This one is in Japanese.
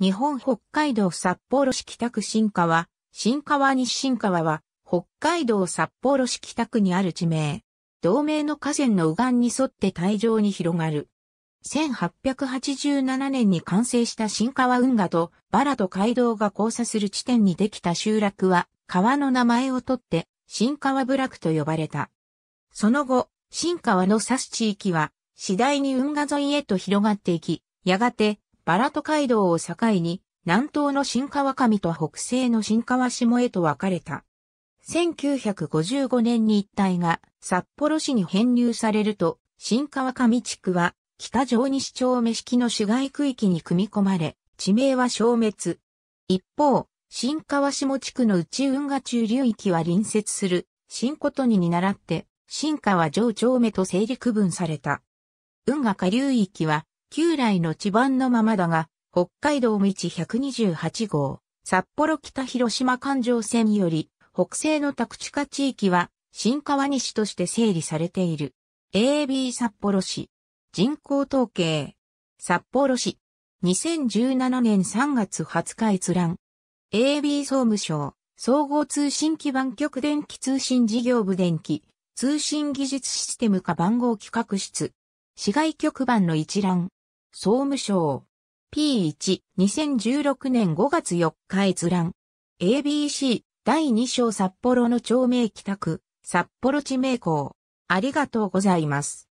日本北海道札幌市北区新川、新川西新川は、北海道札幌市北区にある地名。同名の河川の右岸に沿って大上に広がる。1887年に完成した新川運河とバラと街道が交差する地点にできた集落は川の名前をとって新川部落と呼ばれた。その後、新川の指す地域は次第に運河沿いへと広がっていき、やがてバラト街道を境に、南東の新川上と北西の新川下へと分かれた。1955年に一帯が札幌市に編入されると、新川上地区は北上西町目式の市街区域に組み込まれ、地名は消滅。一方、新川下地区の内運河中流域は隣接する新ことにに倣って、新川上町目と整理区分された。運河下流域は旧来の地盤のままだが、北海道道128号、札幌北広島環状線より、北西の宅地化地域は、新川西として整理されている。AB 札幌市。人口統計。札幌市。2017年3月20日閲覧。AB 総務省。総合通信基盤局電気通信事業部電気。通信技術システム化番号企画室。市外局番の一覧。総務省。P1、2016年5月4日閲覧。ABC、第2章札幌の町名北区、札幌地名校。ありがとうございます。